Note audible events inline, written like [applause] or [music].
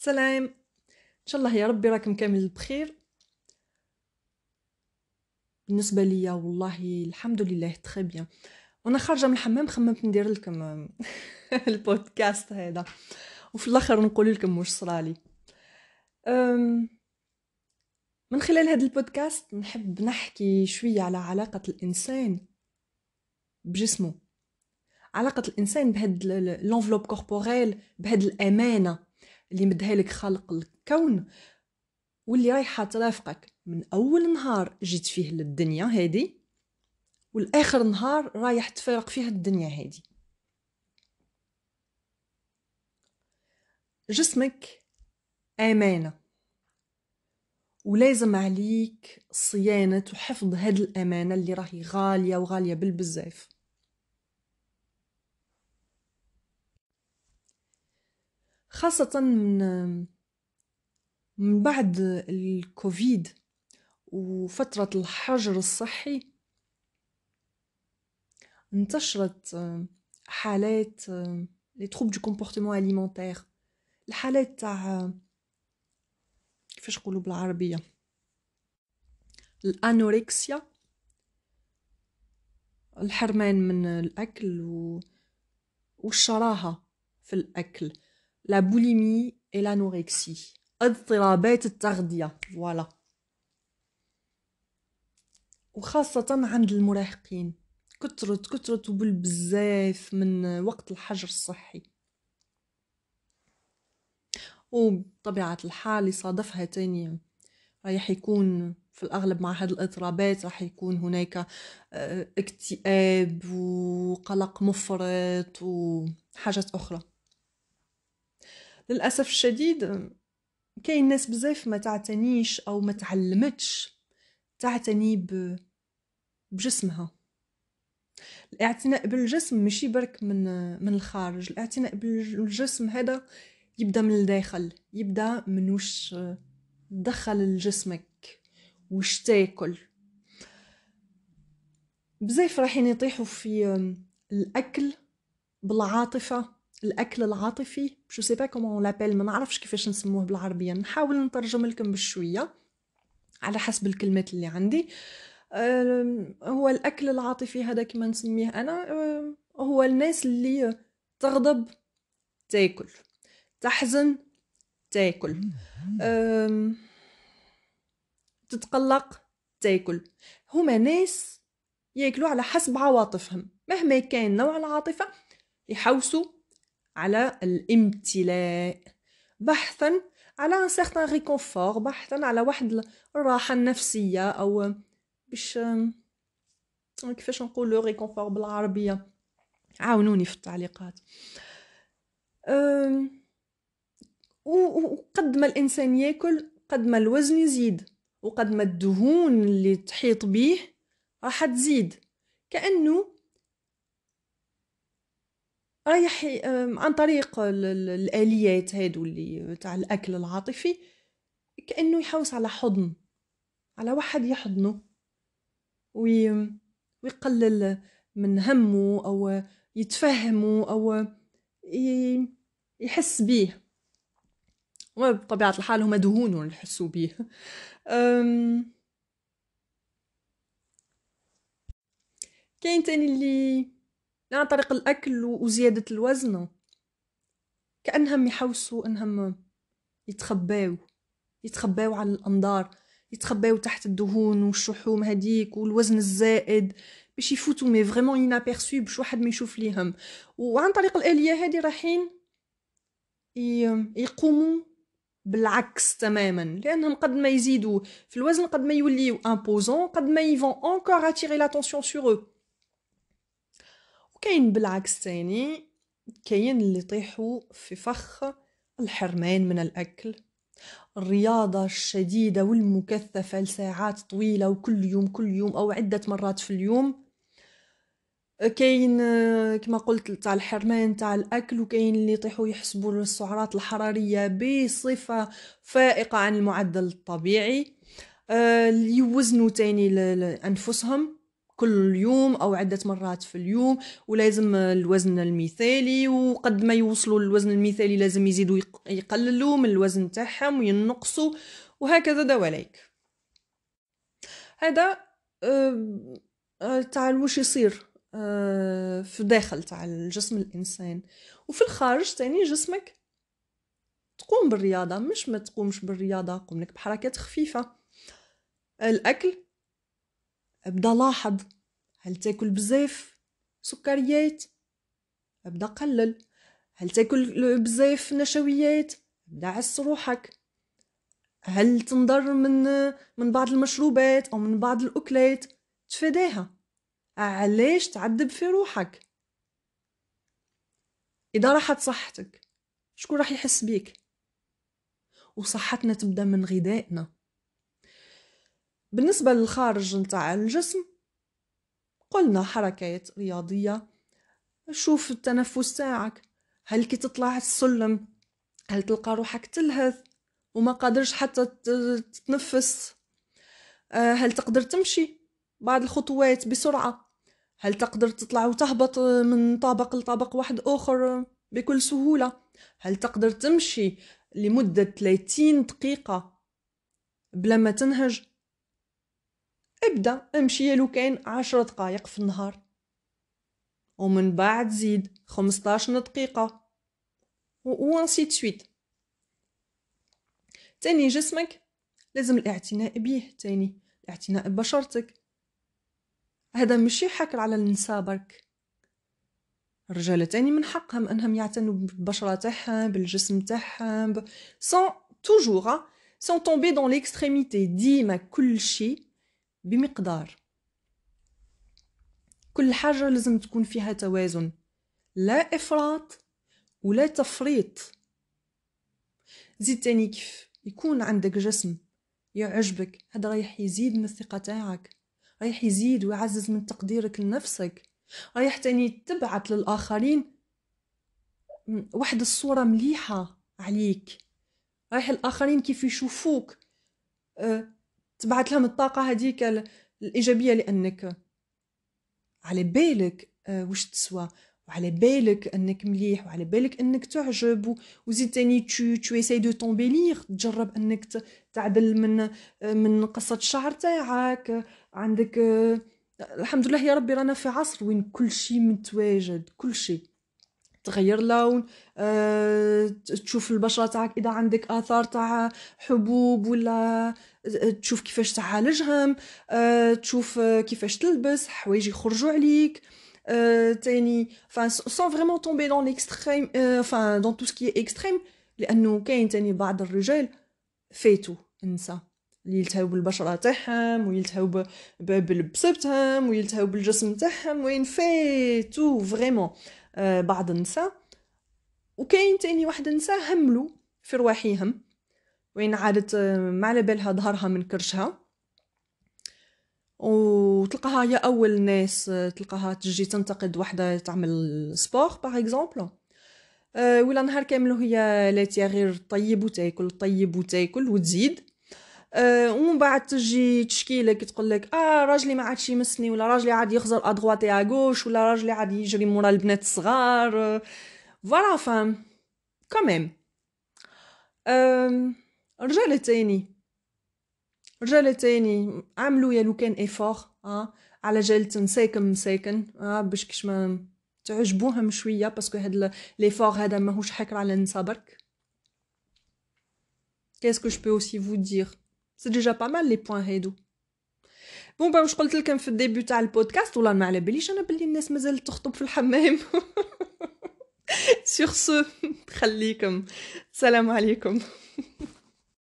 سلام ان شاء الله يا ربي راكم كامل بخير بالنسبه ليا والله الحمد لله تري بيان وانا خارجه من الحمام خممت ندير لكم آه، [laughs] البودكاست هذا وفي الاخر نقول لكم واش صرالي من خلال هذا البودكاست نحب نحكي شويه على علاقه الانسان بجسمه علاقه الانسان بهذا لونفلوب كوربوريل بهذا الامانه اللي مدها لك خالق الكون واللي رايحه ترافقك من اول نهار جيت فيه للدنيا هذه والاخر نهار رايح تفارق فيها الدنيا هذه جسمك امانه ولازم عليك صيانه وحفظ هاد الامانه اللي راهي غاليه وغاليه بالبزاف خاصة من من بعد الكوفيد وفترة الحجر الصحي انتشرت حالات لي تروب دو كومبورتمون اليمونتير الحالات تاع كيفاش نقولوا بالعربية الانوريكسيا الحرمان من الاكل و... والشراهة في الاكل la boulimie et l'anorexie. اضطرابات التغذية فوالا وخاصة عند المراهقين كثرت كثرت بزاف من وقت الحجر الصحي وبطبيعة الحال صادفها تاني رايح يكون في الأغلب مع هاد الاضطرابات راح يكون هناك آه، اكتئاب وقلق مفرط وحاجات أخرى للاسف الشديد كاين ناس بزاف ما تعتنيش او ما تعلمتش تعتني ب... بجسمها الاعتناء بالجسم ماشي برك من من الخارج الاعتناء بالجسم هذا يبدا من الداخل يبدا من وش دخل لجسمك وش تاكل بزاف رايحين يطيحوا في الاكل بالعاطفه الاكل العاطفي شو سي با كومون لابيل ما نعرفش كيفاش نسموه بالعربيه نحاول نترجم لكم بشويه على حسب الكلمات اللي عندي هو الاكل العاطفي هذا كما نسميه انا هو الناس اللي تغضب تاكل تحزن تاكل تتقلق تاكل هما ناس ياكلوا على حسب عواطفهم مهما كان نوع العاطفه يحوسوا على الامتلاء بحثا على ان سيغتان ريكونفور بحثا على واحد الراحه النفسيه او باش كيفاش نقولوا ريكونفور بالعربيه عاونوني في التعليقات وقد ما الانسان ياكل قد ما الوزن يزيد وقد ما الدهون اللي تحيط بيه راح تزيد كانه رايح عن طريق الاليات هادو اللي تاع الاكل العاطفي كانه يحوس على حضن على واحد يحضنه وي ويقلل من همه او يتفهمه او يحس بيه وبطبيعة الحال هما دهون يحسوا بيه كاين تاني اللي عن طريق الأكل وزيادة الوزن كأنهم يحوسوا أنهم يتخباو يتخباو على الأنظار يتخباو تحت الدهون والشحوم هذيك والوزن الزائد باش يفوتوا مي فريمون ينابيرسوي باش واحد ما يشوف ليهم وعن طريق الآلية هذه رايحين يقوموا بالعكس تماما لانهم قد ما يزيدوا في الوزن قد ما يوليو امبوزون قد ما يفون انكور اتيري لاتونسيون سور eux وكاين بالعكس تاني كاين اللي طيحوا في فخ الحرمان من الأكل الرياضة الشديدة والمكثفة لساعات طويلة وكل يوم كل يوم أو عدة مرات في اليوم كاين كما قلت تاع الحرمان تاع الاكل وكاين اللي يطيحوا يحسبوا السعرات الحراريه بصفه فائقه عن المعدل الطبيعي آه، اللي يوزنوا تاني لانفسهم كل يوم او عده مرات في اليوم ولازم الوزن المثالي وقد ما يوصلوا للوزن المثالي لازم يزيدوا يقللوا من الوزن تاعهم وينقصوا وهكذا دواليك هذا آه، تاع واش يصير آه، في داخل تاع الجسم الانسان وفي الخارج تاني جسمك تقوم بالرياضه مش ما تقومش بالرياضه قوم لك بحركات خفيفه الاكل أبدا لاحظ هل تاكل بزاف سكريات أبدا قلل هل تاكل بزاف نشويات أبدا عس روحك هل تنضر من من بعض المشروبات أو من بعض الأكلات تفاداها علاش تعذب في روحك إذا راحت صحتك شكون راح يحس بيك وصحتنا تبدا من غذائنا بالنسبة للخارج نتاع الجسم قلنا حركات رياضية شوف التنفس تاعك هل كي تطلع السلم هل تلقى روحك تلهث وما قادرش حتى تتنفس آه، هل تقدر تمشي بعض الخطوات بسرعة هل تقدر تطلع وتهبط من طابق لطابق واحد آخر بكل سهولة هل تقدر تمشي لمدة 30 دقيقة بلا ما تنهج ابدا امشي لو كان عشرة دقايق في النهار ومن بعد زيد خمسطاش دقيقة وانسي تسويت تاني جسمك لازم الاعتناء بيه تاني الاعتناء ببشرتك هذا مشي حكر على النساء برك الرجال تاني من حقهم انهم يعتنوا بالبشره تاعهم بالجسم تاعهم سون توجور سون تومبي دون ليكستريميتي ديما كل شيء بمقدار كل حاجة لازم تكون فيها توازن لا إفراط ولا تفريط زيد تاني كيف يكون عندك جسم يعجبك هذا رايح يزيد من الثقة تاعك رايح يزيد ويعزز من تقديرك لنفسك رايح تاني تبعت للآخرين واحد الصورة مليحة عليك رايح الآخرين كيف يشوفوك أه تبعت لهم الطاقه هذيك الايجابيه لانك على بالك آه، واش تسوى وعلى بالك انك مليح وعلى بالك انك تعجب وزيد تاني تو تو يساي دو طومبيلير تجرب انك تعدل من آه، من قصه الشعر تاعك عندك آه، الحمد لله يا ربي رانا في عصر وين كل شيء متواجد كل شيء تغير لون أه تشوف البشره تاعك اذا عندك اثار تاع حبوب ولا آه، تشوف كيفاش تعالجهم أه تشوف آه، كيفاش تلبس حوايج يخرجوا عليك أه تاني فان سون فريمون تومبي دون ليكستريم فان دون تو سكي اكستريم لانه كاين تاني بعض الرجال فاتوا النساء اللي يلتهوا بالبشره تاعهم ويلتهوا بلبسه تاعهم ويلتهوا بالجسم تاعهم وين فاتوا فريمون آه، بعض النساء وكاين تاني واحد النساء هملو في رواحيهم وين عادت آه، ما على بالها ظهرها من كرشها وتلقاها هي اول ناس آه، تلقاها تجي تنتقد وحده تعمل سبور باغ اكزومبل ولا نهار كامل هي لا غير طيب وتاكل طيب وتاكل وتزيد آه، ومن بعد تجي تشكي لك تقول لك اه راجلي ما عادش يمسني ولا راجلي عاد يخزر ادغواتي اغوش ولا راجلي عاد يجري مورا البنات الصغار فوالا فام كمام رجال تاني رجال تاني عملوا يا لو كان افور آه على جال تنساكن مساكن آه باش كش ما تعجبوهم شويه باسكو هاد ليفور هذا ماهوش حكر على النساء كيسكو جو بي اوسي فو دير C'est déjà pas mal les points Heidou. Bon, ben, je crois que le début du podcast, ou je ne pas que les gens sont dans le [laughs] Sur ce, [laughs] salam alaikum. [laughs]